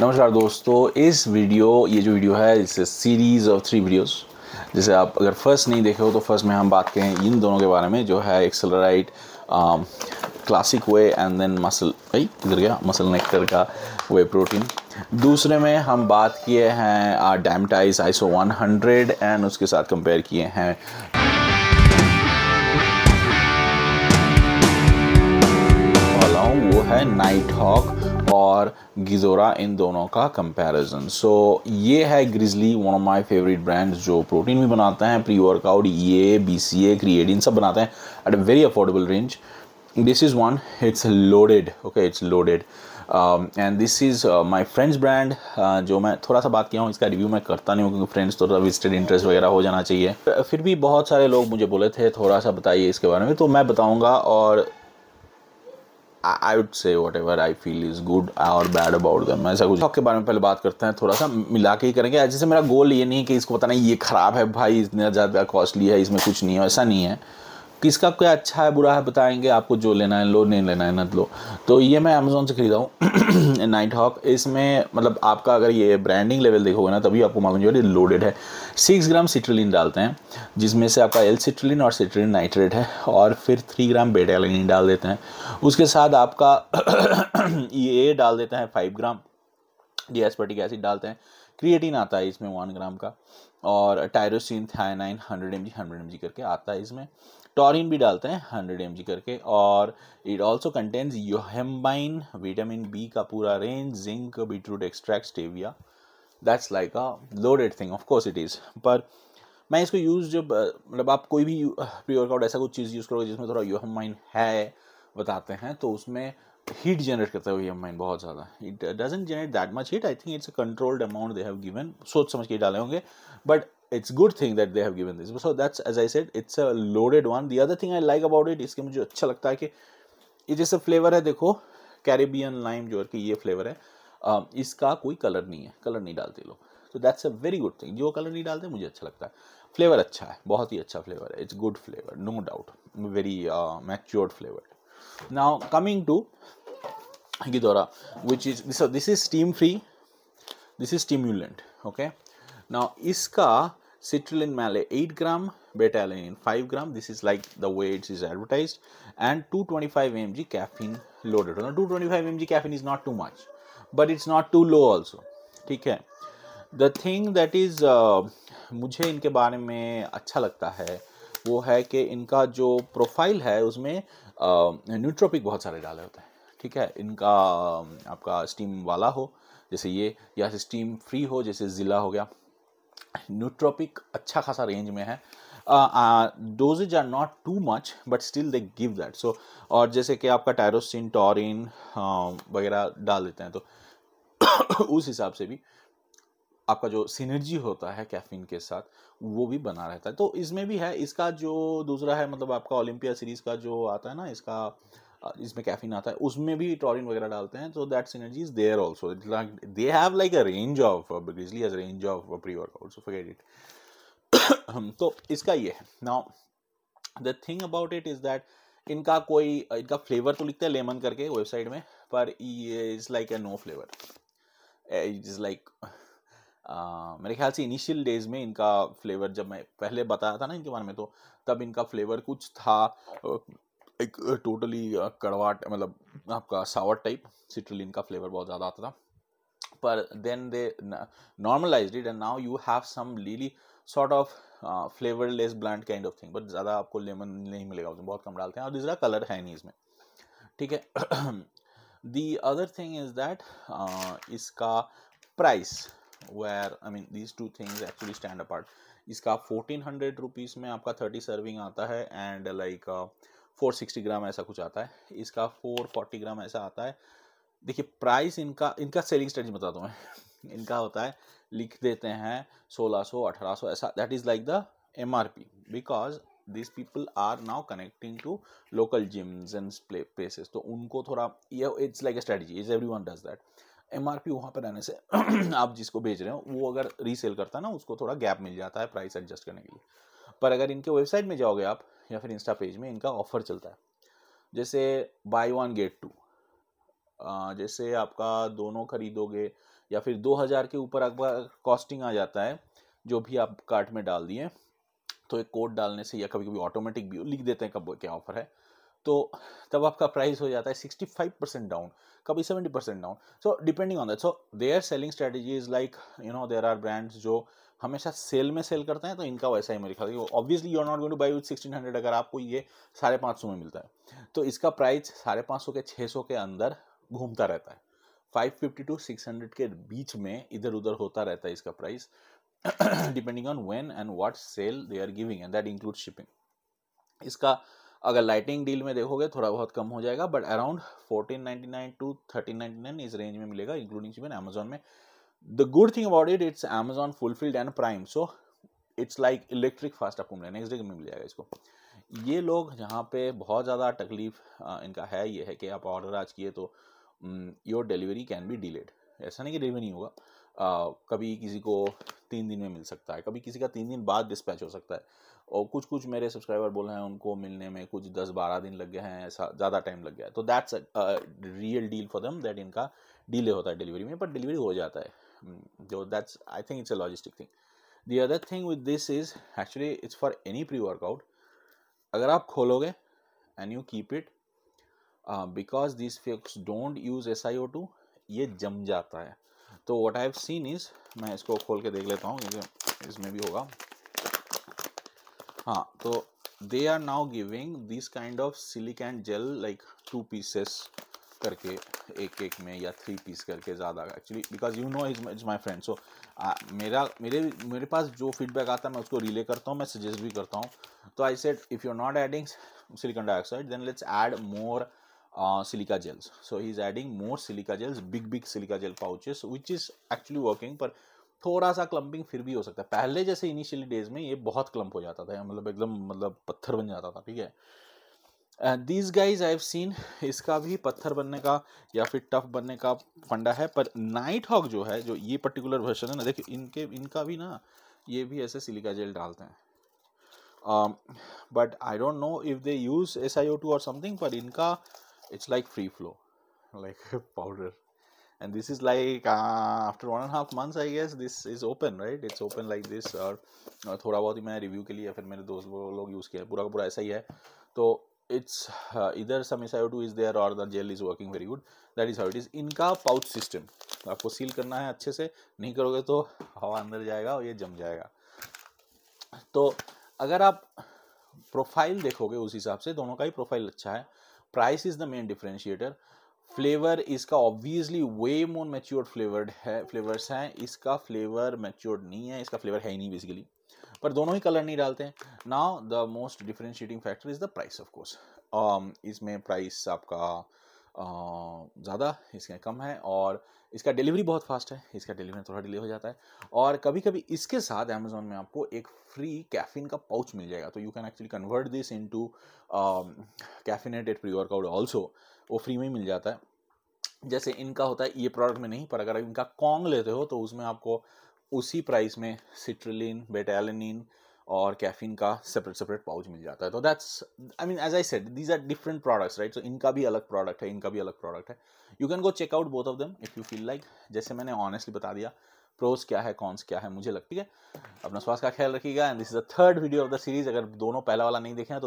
नमस्कार दोस्तों इस वीडियो ये जो वीडियो है इस सीरीज़ ऑफ थ्री वीडियोस जैसे आप अगर फर्स्ट नहीं देखे हो तो फर्स्ट में हम बात करें इन दोनों के बारे में जो है accelerate classic way and then muscle भाई किधर गया मसल नेक्टर का वे प्रोटीन दूसरे में हम बात किए हैं डैमटाइज वन हंड्रेड एंड उसके साथ कंपेयर किए हैं वो है नाइट हॉक और गिजोरा इन दोनों का कंपैरिजन सो so, ये है Grizzly one of my favourite brands जो प्रोटीन भी बनाते हैं प्री वर्कआउट ये बी सी ए क्रिएटिन सब बनाते हैं at a very affordable range this is one it's loaded okay it's loaded and this is my friend's brand जो मैं थोड़ा सा बात किया हूँ इसका रिव्यू मैं करता नहीं हूँ क्योंकि फ्रेंड्स थोड़ा विस्टेड इंटरेस्ट वगैरह हो जाना चाहिए फिर भी बहुत सारे लोग मुझे बोले थे थोड़ा सा बताइए इसके बारे में तो मैं बताऊँगा और I would say whatever I feel is good और बैड अबाउट दम ऐसा कुछ के बारे में पहले बात करते हैं थोड़ा सा मिला के ही करेंगे जैसे मेरा गोल ये नहीं है कि इसको पता नहीं ये ख़राब है भाई इतना ज़्यादा कॉस्टली है इसमें कुछ नहीं है ऐसा नहीं है किसका क्या अच्छा है बुरा है बताएंगे आपको जो लेना है लो नहीं लेना है न लो तो ये मैं अमेज़ोन से ख़रीदा हूँ नाइट हॉक इसमें मतलब आपका अगर ये ब्रांडिंग लेवल देखोगे ना तभी आपको मालूम जो लोडेड है सिक्स ग्राम सिट्रलिन डालते हैं जिसमें से आपका एल सिट्रलिन और सिट्रलिन नाइट्रेट है और फिर थ्री ग्राम बेटालिन डाल देते हैं उसके साथ आपका ये डाल देते हैं फाइव ग्राम डिएसपर्टिक एसिड डालते हैं क्रिएटिन आता है इसमें वन ग्राम का और tyrosine theanine hundred M G hundred M G करके आता है इसमें टॉरिन भी डालते हैं हंड्रेड एम करके और it also contains yohimbine vitamin B का पूरा range zinc beetroot extract stevia that's like a loaded thing of course it is पर मैं इसको यूज़ जब मतलब आप कोई भी प्री वर्कआउट ऐसा कुछ चीज़ यूज़ करोगे जिसमें थोड़ा योहेम्बाइन है बताते हैं तो उसमें हीट जनरेट करता है योहेम्बाइन बहुत ज़्यादा it doesn't generate that much heat I think it's a controlled amount they have given सोच समझ के डाले होंगे but it's good thing that they have given this so that's as i said it's a loaded one the other thing i like about it इसके मुझे अच्छा लगता है कि ये जैसे फ्लेवर है देखो कैरेबियन लाइम जो है कि ये फ्लेवर है uh, इसका कोई कलर नहीं है कलर नहीं डालते लोग तो that's a very good thing जो कलर नहीं डालते मुझे अच्छा लगता है फ्लेवर अच्छा है बहुत ही अच्छा फ्लेवर है it's good flavour no doubt very matured flavour now coming to Ghidorah, which is so this is steam free, this is stimulant. Okay, now इसका citrulline malate 8 gram beta alanine 5 gram this is like the way it is advertised and 225 mg caffeine loaded now 225 mg caffeine is not too much but it's not too low also okay the thing that is is मुझे इनके बारे में अच्छा लगता है वो है कि इनका जो प्रोफाइल है उसमें न्यूट्रोपिक बहुत सारे डाले होते हैं ठीक है इनका आपका स्टीम वाला हो जैसे ये या स्टीम फ्री हो जैसे ज़िला हो गया न्यूट्रोपिक अच्छा खासा रेंज में है doses are not too much but still they give that so और जैसे कि आपका टायरोसिन टॉरिन uh, वगैरह डाल देते हैं तो उस हिसाब से भी आपका जो सिनर्जी होता है कैफीन के साथ वो भी बना रहता है तो इसमें भी है इसका जो दूसरा है मतलब आपका ओलंपिया सीरीज़ का जो आता है ना इसका जिसमें कैफीन आता है उसमें भी टॉरिन वगैरह डालते हैं तो that synergy is there also they have like a range of बिजली as range of pre workout so forget it तो इसका ये है now the thing about it is that इनका कोई इनका फ्लेवर तो लिखते हैं लेमन करके वेबसाइट में पर ये is like a no flavour it is like मेरे ख्याल से इनिशियल डेज़ में इनका फ्लेवर जब मैं पहले बताया था ना इनके बारे में तो तब इनका फ्लेवर कुछ था uh, एक टोटली कड़वाट मतलब आपका सावर टाइप सिट्रलिन का फ्लेवर बहुत ज़्यादा आता था पर then they normalise it and now you have some lily sort of flavourless bland kind of thing but ज़्यादा आपको लेमन नहीं मिलेगा उसमें बहुत कम डालते हैं और दूसरा कलर है नहीं इसमें ठीक है the other thing is that इसका price where I mean these two things actually stand apart इसका फोर्टीन हंड्रेड रुपीज़ में आपका थर्टी सर्विंग आता है and like like, uh, 460 gram ऐसा कुछ आता है इसका 440 ग्राम ऐसा आता है देखिए प्राइस इनका इनका सेलिंग स्टेज बता दूँ मैं इनका होता है लिख देते हैं 1600 1800 ऐसा that is like the M R P because this people are now connecting to local gyms and places तो उनको थोड़ा ये it's like a strategy is every one does that M R P वहाँ पर रहने से आप जिसको भेज रहे हो वो अगर रीसेल करता है ना उसको थोड़ा गैप मिल जाता है प्राइस एडजस्ट करने के लिए पर अगर इनके वेबसाइट में जाओगे आप या फिर इंस्टा पेज में इनका ऑफर चलता है जैसे बाय वन गेट टू जैसे आपका दोनों खरीदोगे या फिर 2000 के ऊपर आपका कॉस्टिंग आ जाता है जो भी आप कार्ट में डाल दिए तो एक कोड डालने से या कभी कभी ऑटोमेटिक भी लिख देते हैं कब क्या ऑफर है तो तब आपका प्राइस हो जाता है 65 परसेंट डाउन कभी 70 percent down so depending on that so their selling strategy is like you know there are brands जो हमेशा सेल में सेल करते हैं तो इनका वैसा ही मेरे ख्याल obviously you are not going to buy with sixteen hundred अगर आपको ये साढ़े पाँच सौ में मिलता है तो इसका प्राइस साढ़े पाँच सौ के छः सौ के अंदर घूमता रहता है five fifty to six hundred के बीच में इधर उधर होता रहता है इसका price depending on when and what sale they are giving and that include shipping इसका अगर लाइटिंग डील में देखोगे थोड़ा बहुत कम हो जाएगा but around fourteen ninety nine to thirteen ninety nine इस रेंज में मिलेगा इंक्लूडिंग शिपिंग अमेजोन में the good thing about it it's Amazon fulfilled and prime so it's like electric fast आपको मिलेगा नेक्स्ट डे में मिल जाएगा इसको ये लोग जहाँ पे बहुत ज़्यादा तकलीफ इनका है ये है कि आप ऑर्डर आज किए तो your delivery can be delayed ऐसा नहीं कि डिलीवरी नहीं होगा आ, कभी किसी को तीन दिन में मिल सकता है कभी किसी का तीन दिन बाद डिस्पैच हो सकता है और कुछ कुछ मेरे सब्सक्राइबर बोल रहे हैं उनको मिलने में कुछ दस बारह दिन लग गए हैं ऐसा ज़्यादा टाइम लग गया है तो that's real deal for them that इनका डिले होता है डिलीवरी में पर डिलीवरी हो जाता है Mm, though that's i think it's a logistic thing the other thing with this is actually it's for any pre workout अगर आप खोलोगे and you keep it because this folks don't use S I O two ये जम जाता है तो what I have seen is मैं इसको खोल के देख लेता हूँ क्योंकि इसमें भी होगा हाँ तो they are now giving this kind of silicon gel like two pieces करके एक एक में या थ्री पीस करके ज़्यादा actually because you know is is my friend so मेरा मेरे मेरे पास जो फीडबैक आता है मैं उसको रिले करता हूँ मैं सजेस्ट भी करता हूँ तो I set if you are not adding silicon dioxide then let's add more silica gels so he is adding more silica gels big big silica gel pouches which is actually working पर थोड़ा सा clumping फिर भी हो सकता है पहले जैसे इनिशियली डेज में ये बहुत क्लम्प हो जाता था मतलब एकदम मतलब पत्थर बन जाता था ठीक है these guys I have seen इसका भी पत्थर बनने का या फिर टफ बनने का फंडा है पर नाइट हॉक जो है जो ये पर्टिकुलर वर्जन है ना देखिए इनके इनका भी ना ये भी ऐसे सिलिका जेल डालते हैं but I don't know if they use S I O two और समथिंग पर इनका it's like free flow like powder and this is like after one and half month I guess this is open right it's open like this और थोड़ा बहुत ही मैं review के लिए फिर मेरे दोस्त लोग यूज़ किया है पूरा का पूरा ऐसा ही है तो it's uh, either some SiO2 is there or the gel is working very good that is how it is इनका pouch system आपको seal करना है अच्छे से नहीं करोगे तो हवा अंदर जाएगा और ये जम जाएगा तो अगर आप प्रोफाइल देखोगे उस हिसाब से दोनों का ही प्रोफाइल अच्छा है price is the main differentiator flavour इसका obviously way more matured flavoured है फ्लेवर्स हैं इसका फ्लेवर मेच्योर्ड नहीं है इसका फ्लेवर है ही नहीं बेसिकली पर दोनों ही कलर नहीं डालते हैं now the most differentiating factor is the price of course इसमें प्राइस आपका uh, ज़्यादा इसका कम है और इसका डिलीवरी बहुत फास्ट है इसका डिलीवरी थोड़ा डिले हो जाता है और कभी कभी इसके साथ अमेजोन में आपको एक फ्री कैफिन का पाउच मिल जाएगा तो you can actually convert this into caffeinated pre workout also वो फ्री में ही मिल जाता है जैसे इनका होता है ये प्रोडक्ट में नहीं पर अगर इनका कॉन्ग लेते हो तो उसमें आपको उसी प्राइस में सिट्रलिन बेटालिन और कैफीन का सेपरेट सेपरेट पाउच मिल जाता है तो that's I mean as I said these are different products right so इनका भी अलग प्रोडक्ट है इनका भी अलग प्रोडक्ट है you can go check out both of them if you feel like जैसे मैंने ऑनेस्टली बता दिया प्रोस क्या है कॉन्स क्या है मुझे लगती है अपना स्वास्थ्य का ख्याल रखिएगा and this is the third video of the series अगर दोनों पहला वाला नहीं देखें तो